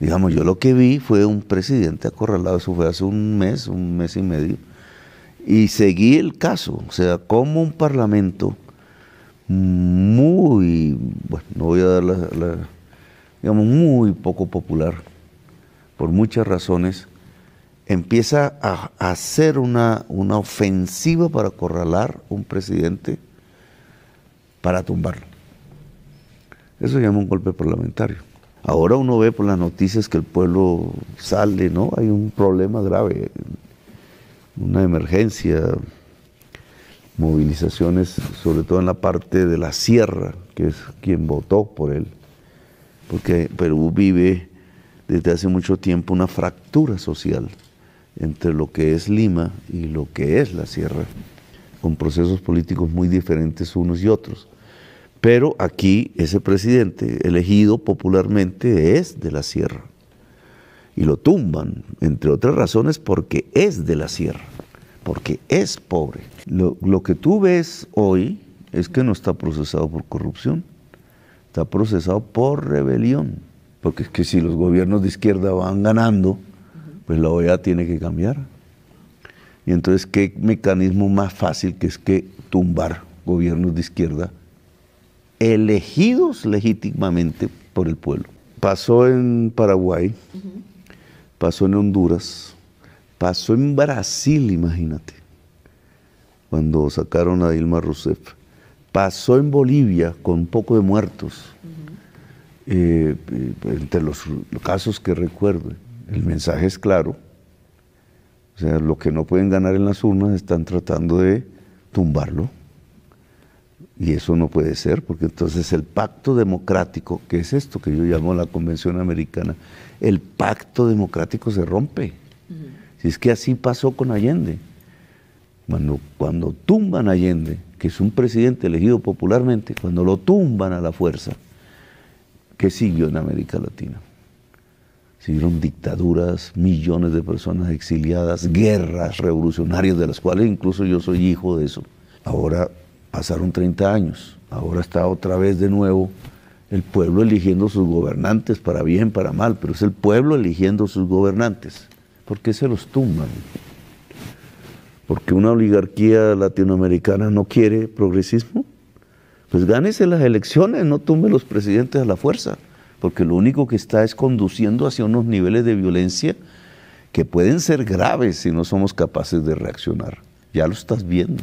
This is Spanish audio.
Digamos, yo lo que vi fue un presidente acorralado, eso fue hace un mes, un mes y medio, y seguí el caso, o sea, como un parlamento muy, bueno, no voy a dar la, digamos, muy poco popular, por muchas razones, empieza a, hacer una, una ofensiva para acorralar un presidente para tumbarlo. Eso se llama un golpe parlamentario. Ahora uno ve por las noticias que el pueblo sale, ¿no? Hay un problema grave, una emergencia, movilizaciones, sobre todo en la parte de la sierra, que es quien votó por él, porque Perú vive desde hace mucho tiempo una fractura social entre lo que es Lima y lo que es la sierra, con procesos políticos muy diferentes unos y otros. Pero aquí ese presidente elegido popularmente es de la sierra. Y lo tumban, entre otras razones, porque es de la sierra, porque es pobre. Lo, que tú ves hoy es que no está procesado por corrupción, está procesado por rebelión. Porque es que si los gobiernos de izquierda van ganando, pues la OEA tiene que cambiar. Y entonces, ¿qué mecanismo más fácil que es que tumbar gobiernos de izquierda elegidos legítimamente por el pueblo. Pasó en Paraguay, pasó en Honduras, pasó en Brasil, imagínate, cuando sacaron a Dilma Rousseff. Pasó en Bolivia con poco de muertos, eh, eh, entre los, casos que recuerdo. El mensaje es claro. O sea, lo que no pueden ganar en las urnas están tratando de tumbarlo. Y eso no puede ser, porque entonces el pacto democrático, que es esto que yo llamo la Convención Americana, el pacto democrático se rompe. Si es que así pasó con Allende. Cuando, cuando tumban Allende, que es un presidente elegido popularmente, cuando lo tumban a la fuerza, ¿qué siguió en América Latina? Siguieron dictaduras, millones de personas exiliadas, guerras revolucionarias, de las cuales incluso yo soy hijo de eso. Ahora Pasaron 30 años, ahora está otra vez de nuevo el pueblo eligiendo sus gobernantes, para bien, para mal, pero es el pueblo eligiendo sus gobernantes. ¿Por qué se los tumban? Porque una oligarquía latinoamericana no quiere progresismo. Pues gánese las elecciones, no tumbe los presidentes a la fuerza, porque lo único que está es conduciendo hacia unos niveles de violencia que pueden ser graves si no somos capaces de reaccionar. Ya lo estás viendo.